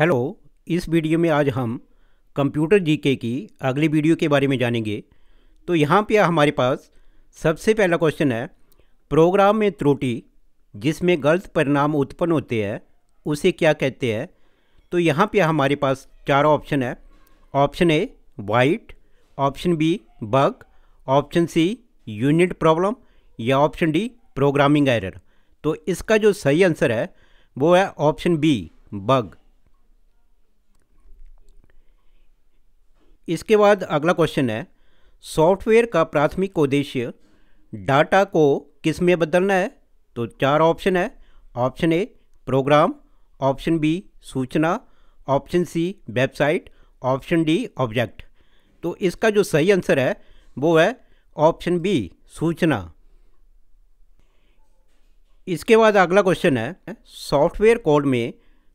hello इस video में आज हम कंप्यूटर जीके की अगली वीडियो के बारे में जानेंगे तो यहाँ पे हमारे पास सबसे पहला क्वेश्चन है प्रोग्राम में त्रुटि जिसमें गलत परिणाम उत्पन्न होते हैं उसे क्या कहते हैं तो यहाँ पे हमारे पास चार ऑप्शन है option A white option B bug option C unit problem या ऑप्शन डी प्रोग्रामिंग एरर तो इसका जो सही आंसर है वो है ऑप्शन बी बग इसके बाद अगला क्वेश्चन है सॉफ्टवेयर का प्राथमिक उद्देश्य डाटा को किस में बदलना है तो चार ऑप्शन है option A program option B सूचना option C website option D object तो इसका जो सही आंसर है वो है ऑप्शन बी सूचना इसके बाद अगला क्वेश्चन है सॉफ्टवेयर कोड में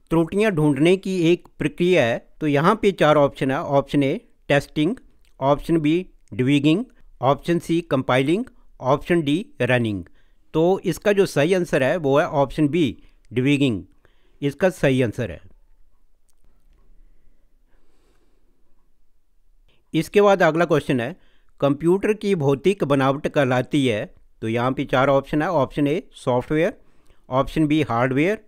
त्रुटियां ढूंढने की एक प्रक्रिया है तो यहाँ पे चार ऑप्शन है option A testing option B debugging option C compiling option D running तो इसका जो सही आंसर है वो है ऑप्शन बी डिविगिंग इसका सही आंसर है इसके बाद अगला क्वेश्चन है कंप्यूटर की भौतिक बनावट कहलाती है तो यहाँ पे चार ऑप्शन है option A software option B hardware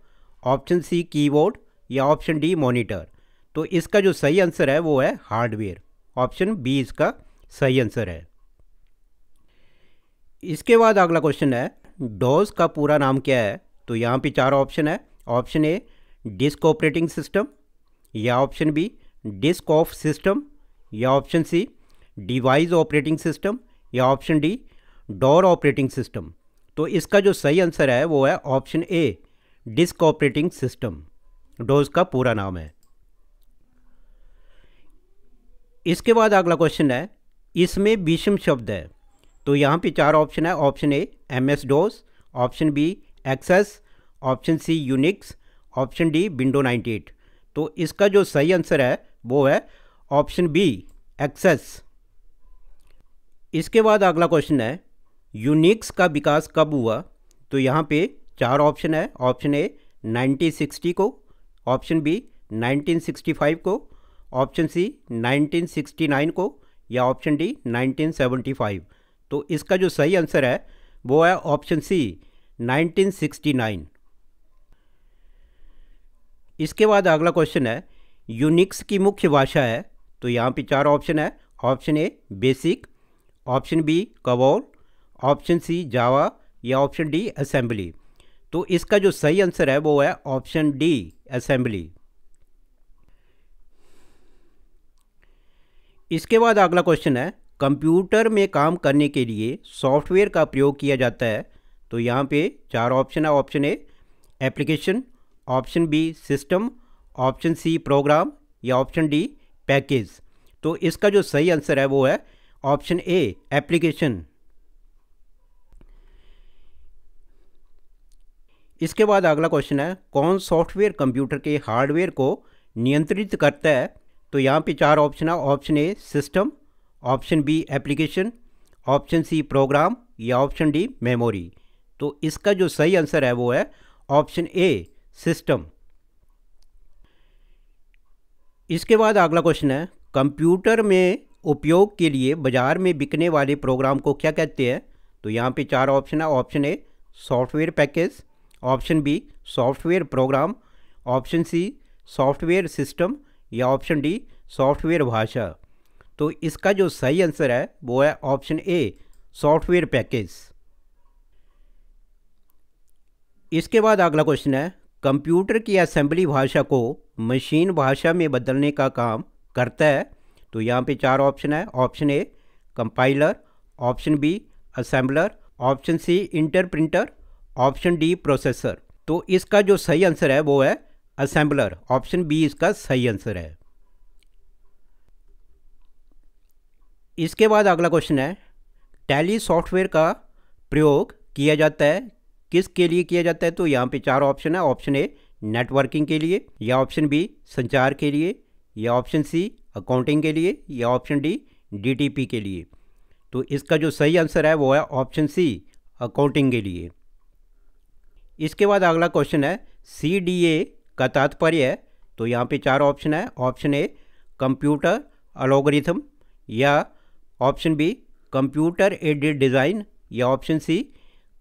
option C keyboard या ऑप्शन डी मॉनिटर तो इसका जो सही आंसर है वो है हार्डवेयर ऑप्शन बी इसका सही आंसर है इसके बाद अगला क्वेश्चन है डोज का पूरा नाम क्या है तो यहाँ पे चार ऑप्शन है option A disk operating system या option B disk of system या option C device operating system या option D door operating system तो इसका जो सही आंसर है वो है option A disk operating system DOS का पूरा नाम है इसके बाद अगला क्वेश्चन है इसमें विषम शब्द है तो यहाँ पे चार ऑप्शन है option A M S DOS option B access option C Unix option D window 98 तो इसका जो सही आंसर है वो है ऑप्शन बी एक्सेस इसके बाद अगला क्वेश्चन है यूनिक्स का विकास कब हुआ तो यहाँ पे चार ऑप्शन है ऑप्शन ए 1960 को ऑप्शन बी 1965 को ऑप्शन सी 1969 को या ऑप्शन डी 1975 तो इसका जो सही आंसर है वो है ऑप्शन सी 1969 इसके बाद अगला क्वेश्चन है यूनिक्स की मुख्य भाषा है तो यहाँ पे चार ऑप्शन है option A BASIC option B COBOL option C Java या ऑप्शन डी असेंबली तो इसका जो सही आंसर है वो है ऑप्शन डी असेंबली इसके बाद अगला क्वेश्चन है कंप्यूटर में काम करने के लिए सॉफ्टवेयर का प्रयोग किया जाता है तो यहाँ पे चार ऑप्शन है option A application option B system option C program या ऑप्शन डी पैकेज तो इसका जो सही आंसर है वो है ऑप्शन ए एप्लीकेशन इसके बाद अगला क्वेश्चन है कौन सॉफ्टवेयर कंप्यूटर के हार्डवेयर को नियंत्रित करता है तो यहाँ पे चार ऑप्शन है option A system option B application option C program या ऑप्शन डी मेमोरी तो इसका जो सही आंसर है वो है ऑप्शन ए सिस्टम इसके बाद अगला क्वेश्चन है कंप्यूटर में उपयोग के लिए बाज़ार में बिकने वाले प्रोग्राम को क्या कहते हैं तो यहाँ पे चार ऑप्शन है option A software package option B software program option C software system या ऑप्शन डी सॉफ्टवेयर भाषा तो इसका जो सही आंसर है वो है ऑप्शन ए सॉफ्टवेयर पैकेज इसके बाद अगला क्वेश्चन है कंप्यूटर की असेंबली भाषा को मशीन भाषा में बदलने का काम करता है तो यहाँ पे चार ऑप्शन है option A compiler option B assembler option C interpreter option D processor तो इसका जो सही आंसर है वो है असेंबलर ऑप्शन बी इसका सही आंसर है इसके बाद अगला क्वेश्चन है टैली सॉफ्टवेयर का प्रयोग किया जाता है किसके लिए किया जाता है तो यहाँ पे चार ऑप्शन है ऑप्शन ए नेटवर्किंग के लिए या ऑप्शन बी संचार के लिए या ऑप्शन सी अकाउंटिंग के लिए या ऑप्शन डी डीटीपी के लिए तो इसका जो सही आंसर है वो है ऑप्शन सी अकाउंटिंग के लिए इसके बाद अगला क्वेश्चन है सी डी ए का तात्पर्य है तो यहाँ पे चार ऑप्शन है ऑप्शन ए कंप्यूटर अलोगरिथम या option B computer aided design या ऑप्शन सी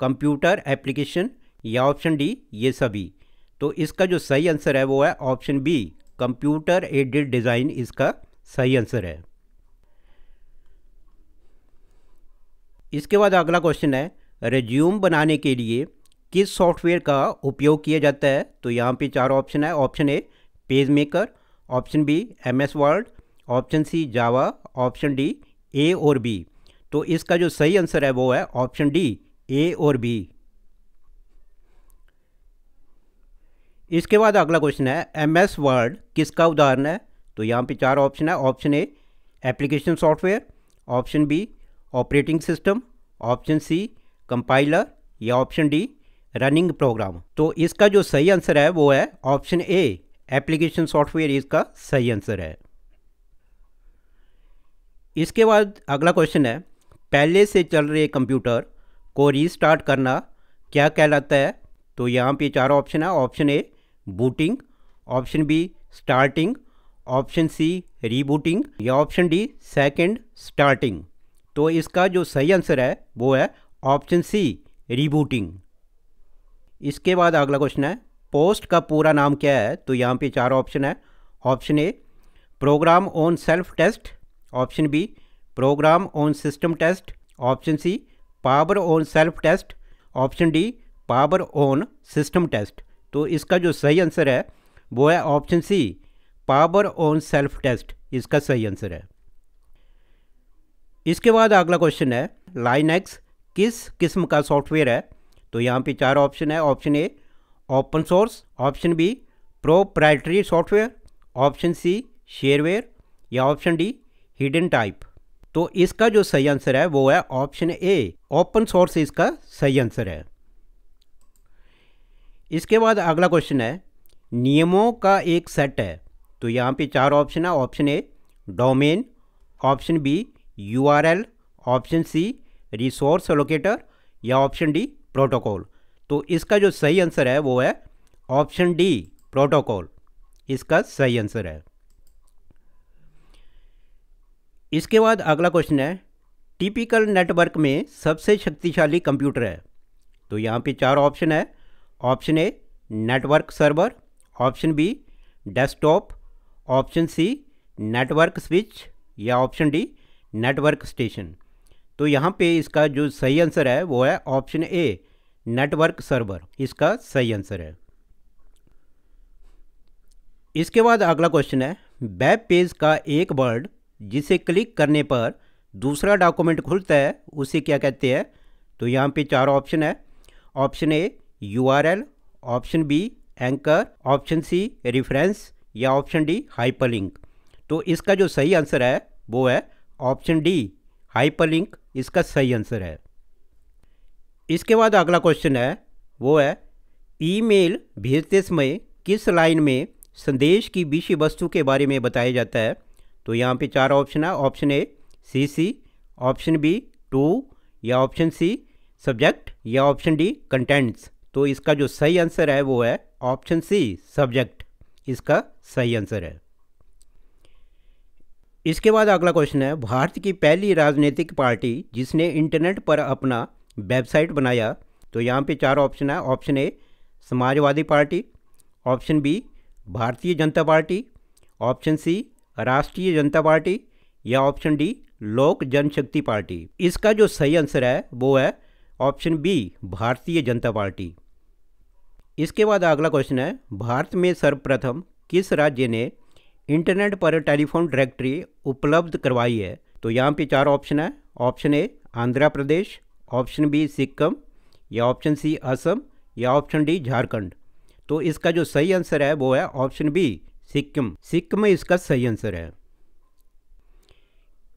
कंप्यूटर एप्लीकेशन या ऑप्शन डी ये सभी तो इसका जो सही आंसर है वो है option B computer aided design इसका सही आंसर है इसके बाद अगला क्वेश्चन है रेज्यूम बनाने के लिए किस सॉफ्टवेयर का उपयोग किया जाता है तो यहाँ पे चार ऑप्शन है option A page maker option B M S Word option C Java option D A और बी तो इसका जो सही आंसर है वो है ऑप्शन डी ए और बी इसके बाद अगला क्वेश्चन है एम एस वर्ल्ड किसका उदाहरण है तो यहाँ पे चार ऑप्शन है option A application software option B operating system option C compiler या ऑप्शन डी रनिंग प्रोग्राम तो इसका जो सही आंसर है वो है ऑप्शन ए एप्लीकेशन सॉफ्टवेयर इसका सही आंसर है इसके बाद अगला क्वेश्चन है पहले से चल रहे कंप्यूटर को रीस्टार्ट करना क्या कहलाता है तो यहाँ पे चार ऑप्शन है option A booting option B starting option C rebooting या ऑप्शन डी सेकंड स्टार्टिंग तो इसका जो सही आंसर है वो है ऑप्शन सी रीबूटिंग इसके बाद अगला क्वेश्चन है पोस्ट का पूरा नाम क्या है तो यहाँ पे चार ऑप्शन है option A program on self test option B program on system test option C power on self test option D power on system test तो इसका जो सही आंसर है वो है option C power on self test इसका सही answer है इसके बाद अगला क्वेश्चन है लाइनेक्स किस किस्म का सॉफ्टवेयर है तो यहाँ पे चार ऑप्शन है option A open source option B proprietary software option C shareware या ऑप्शन डी हिडन टाइप तो इसका जो सही आंसर है वो है ऑप्शन ए ओपन सोर्स इसका सही आंसर है इसके बाद अगला क्वेश्चन है नियमों का एक सेट है तो यहाँ पे चार ऑप्शन है option A domain option B URL option C resource locator या ऑप्शन डी प्रोटोकॉल तो इसका जो सही आंसर है वो है ऑप्शन डी प्रोटोकॉल इसका सही आंसर है इसके बाद अगला क्वेश्चन है टिपिकल नेटवर्क में सबसे शक्तिशाली कंप्यूटर है तो यहाँ पे चार ऑप्शन है option A network server option B desktop option C network switch या ऑप्शन डी नेटवर्क स्टेशन तो यहाँ पे इसका जो सही आंसर है वो है ऑप्शन ए नेटवर्क सर्वर इसका सही आंसर है इसके बाद अगला क्वेश्चन है वेब पेज का एक वर्ड जिसे क्लिक करने पर दूसरा डॉक्यूमेंट खुलता है उसे क्या कहते हैं तो यहाँ पे चार ऑप्शन है option A URL, option B anchor option C reference या ऑप्शन डी हाइपरलिंक तो इसका जो सही आंसर है वो है ऑप्शन डी हाइपरलिंक इसका सही आंसर है इसके बाद अगला क्वेश्चन है वो है ईमेल भेजते समय किस लाइन में संदेश की विषय वस्तु के बारे में बताया जाता है तो यहाँ पे चार ऑप्शन है option A C C option B to या ऑप्शन सी सब्जेक्ट या ऑप्शन डी कंटेंट्स तो इसका जो सही आंसर है वो है ऑप्शन सी सब्जेक्ट इसका सही आंसर है इसके बाद अगला क्वेश्चन है भारत की पहली राजनीतिक पार्टी जिसने इंटरनेट पर अपना वेबसाइट बनाया तो यहाँ पे चार ऑप्शन है option A Samajwadi Party option B Bharatiya Janata party option C राष्ट्रीय जनता पार्टी या ऑप्शन डी लोक जनशक्ति पार्टी इसका जो सही आंसर है वो है option B Bharatiya Janata party इसके बाद अगला क्वेश्चन है भारत में सर्वप्रथम किस राज्य ने इंटरनेट पर टेलीफोन डायरेक्टरी उपलब्ध करवाई है तो यहाँ पे चार ऑप्शन है option A Andhra Pradesh option B Sikkim या ऑप्शन सी असम या ऑप्शन डी झारखंड तो इसका जो सही आंसर है वो है ऑप्शन बी सिक्किम सिक्किम इसका सही आंसर है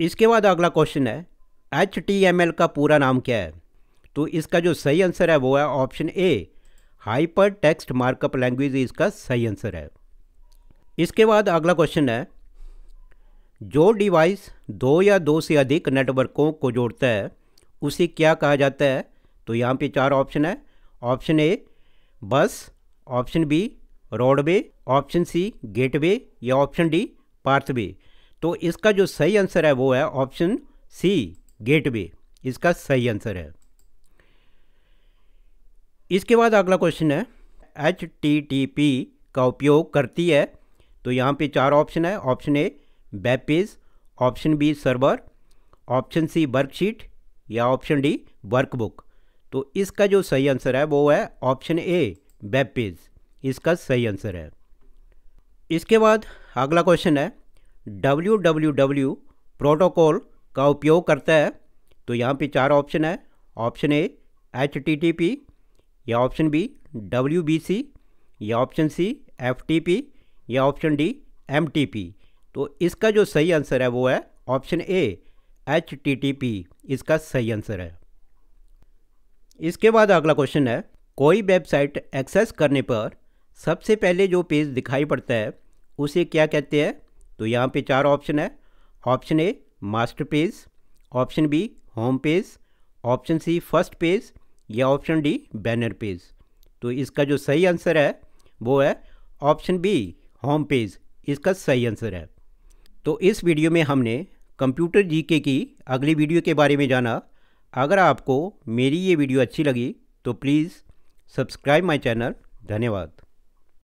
इसके बाद अगला क्वेश्चन है एच टी एम एल का पूरा नाम क्या है तो इसका जो सही आंसर है वो है option A hyper text markup language इसका सही आंसर है इसके बाद अगला क्वेश्चन है जो डिवाइस दो या दो से अधिक नेटवर्कों को जोड़ता है उसे क्या कहा जाता है तो यहाँ पे चार ऑप्शन है option A bus option B roadway option C gateway या ऑप्शन डी पार्थवे तो इसका जो सही आंसर है वो है ऑप्शन सी गेटवे इसका सही आंसर है इसके बाद अगला क्वेश्चन है एच का उपयोग करती है तो यहाँ पे चार ऑप्शन है option A web page option B server option C worksheet या ऑप्शन डी वर्कबुक तो इसका जो सही आंसर है वो है ऑप्शन ए वेब पेज इसका सही आंसर है इसके बाद अगला क्वेश्चन है डब्ल्यू डब्ल्यू डब्ल्यू प्रोटोकॉल का उपयोग करता है तो यहाँ पे चार ऑप्शन है option A H T T P या option B W B C या option C F T P या ऑप्शन डी एम तो इसका जो सही आंसर है वो है ऑप्शन ए एच इसका सही आंसर है इसके बाद अगला क्वेश्चन है कोई वेबसाइट एक्सेस करने पर सबसे पहले जो पेज दिखाई पड़ता है उसे क्या कहते हैं तो यहाँ पे चार ऑप्शन है option A master page option B home page option C first page या ऑप्शन डी बैनर पेज तो इसका जो सही आंसर है वो है ऑप्शन बी होम पेज इसका सही आंसर है तो इस वीडियो में हमने कंप्यूटर जीके की अगली वीडियो के बारे में जाना अगर आपको मेरी ये वीडियो अच्छी लगी तो प्लीज़ सब्सक्राइब माय चैनल धन्यवाद